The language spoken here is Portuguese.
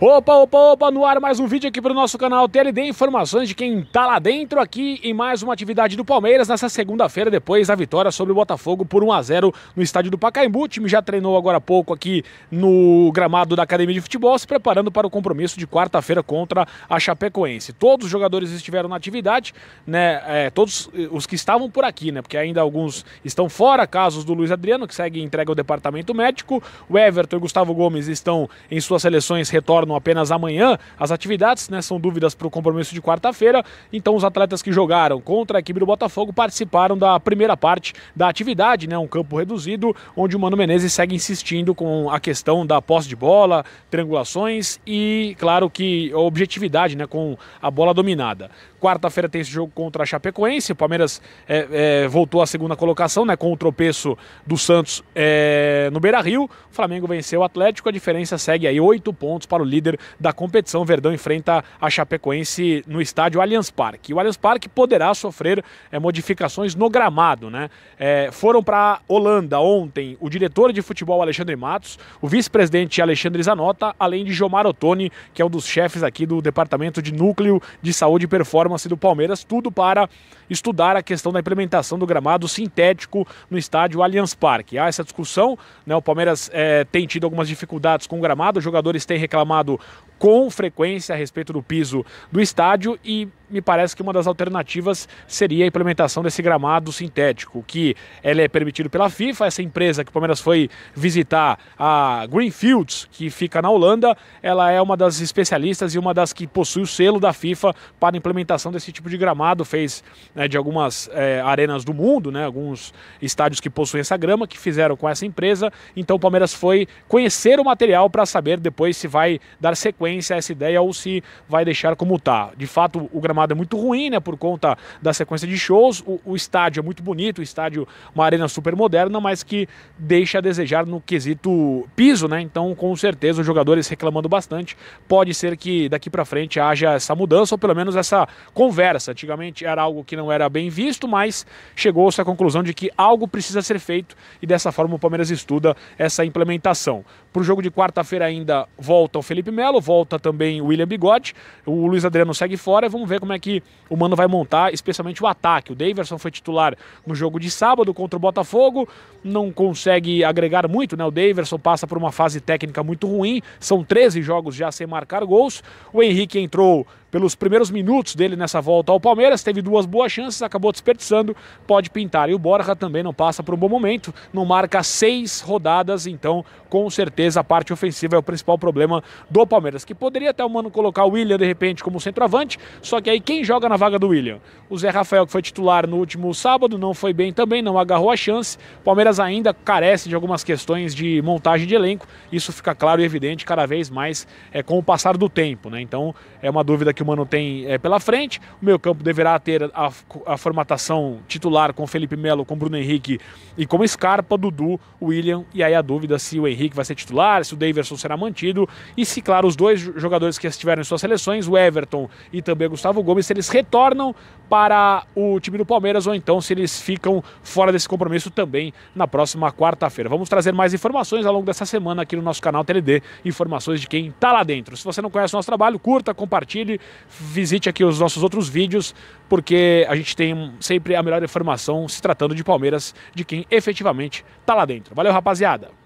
Opa, opa, opa, no ar mais um vídeo aqui para o nosso canal TLD, informações de quem está lá dentro aqui em mais uma atividade do Palmeiras nessa segunda-feira depois da vitória sobre o Botafogo por 1 a 0 no estádio do Pacaembu. O time já treinou agora há pouco aqui no gramado da Academia de Futebol, se preparando para o compromisso de quarta-feira contra a Chapecoense. Todos os jogadores estiveram na atividade, né, é, todos os que estavam por aqui, né, porque ainda alguns estão fora, casos do Luiz Adriano, que segue entrega ao departamento médico, o Everton e o Gustavo Gomes estão em suas seleções, retornam retornam apenas amanhã as atividades, né? São dúvidas para o compromisso de quarta-feira. Então, os atletas que jogaram contra a equipe do Botafogo participaram da primeira parte da atividade, né? Um campo reduzido, onde o Mano Menezes segue insistindo com a questão da posse de bola, triangulações e, claro, que a objetividade, né? Com a bola dominada. Quarta-feira tem esse jogo contra a Chapecoense. O Palmeiras é, é, voltou à segunda colocação, né? Com o tropeço do Santos é, no Beira Rio. O Flamengo venceu o Atlético. A diferença segue aí oito pontos para o líder líder da competição. Verdão enfrenta a Chapecoense no estádio Allianz Parque. E o Allianz Parque poderá sofrer é, modificações no gramado, né? É, foram para Holanda ontem o diretor de futebol Alexandre Matos, o vice-presidente Alexandre Zanota, além de Jomar Ottoni, que é um dos chefes aqui do departamento de núcleo de saúde e performance do Palmeiras, tudo para estudar a questão da implementação do gramado sintético no estádio Allianz Parque. Há essa discussão, né? O Palmeiras é, tem tido algumas dificuldades com o gramado, os jogadores têm reclamado chamado com frequência a respeito do piso do estádio e me parece que uma das alternativas seria a implementação desse gramado sintético, que ele é permitido pela FIFA, essa empresa que o Palmeiras foi visitar, a Greenfields, que fica na Holanda, ela é uma das especialistas e uma das que possui o selo da FIFA para a implementação desse tipo de gramado, fez né, de algumas é, arenas do mundo, né, alguns estádios que possuem essa grama, que fizeram com essa empresa, então o Palmeiras foi conhecer o material para saber depois se vai dar sequência sequência essa ideia ou se vai deixar como está. De fato, o gramado é muito ruim, né, por conta da sequência de shows. O, o estádio é muito bonito, o estádio uma arena super moderna, mas que deixa a desejar no quesito piso, né? Então, com certeza, os jogadores reclamando bastante. Pode ser que daqui para frente haja essa mudança ou pelo menos essa conversa. Antigamente era algo que não era bem visto, mas chegou-se à conclusão de que algo precisa ser feito e dessa forma o Palmeiras estuda essa implementação. Para o jogo de quarta-feira ainda volta o Felipe Melo, volta volta também o William Bigode. O Luiz Adriano segue fora. Vamos ver como é que o Mano vai montar, especialmente o ataque. O Daverson foi titular no jogo de sábado contra o Botafogo. Não consegue agregar muito, né? O Daverson passa por uma fase técnica muito ruim. São 13 jogos já sem marcar gols. O Henrique entrou pelos primeiros minutos dele nessa volta ao Palmeiras, teve duas boas chances, acabou desperdiçando, pode pintar. E o Borja também não passa por um bom momento, não marca seis rodadas, então com certeza a parte ofensiva é o principal problema do Palmeiras, que poderia até o Mano colocar o William de repente como centroavante, só que aí quem joga na vaga do William? O Zé Rafael, que foi titular no último sábado, não foi bem também, não agarrou a chance. O Palmeiras ainda carece de algumas questões de montagem de elenco. Isso fica claro e evidente cada vez mais é, com o passar do tempo. Né? Então, é uma dúvida que o Mano tem é, pela frente. O meu campo deverá ter a, a formatação titular com Felipe Melo, com Bruno Henrique e com Scarpa, Dudu, William. E aí a dúvida se o Henrique vai ser titular, se o Daverson será mantido. E se, claro, os dois jogadores que estiveram em suas seleções, o Everton e também o Gustavo Gomes, se eles retornam para o time do Palmeiras ou então se eles ficam fora desse compromisso também na próxima quarta-feira. Vamos trazer mais informações ao longo dessa semana aqui no nosso canal TLD, informações de quem está lá dentro. Se você não conhece o nosso trabalho, curta, compartilhe, visite aqui os nossos outros vídeos, porque a gente tem sempre a melhor informação se tratando de Palmeiras, de quem efetivamente está lá dentro. Valeu, rapaziada!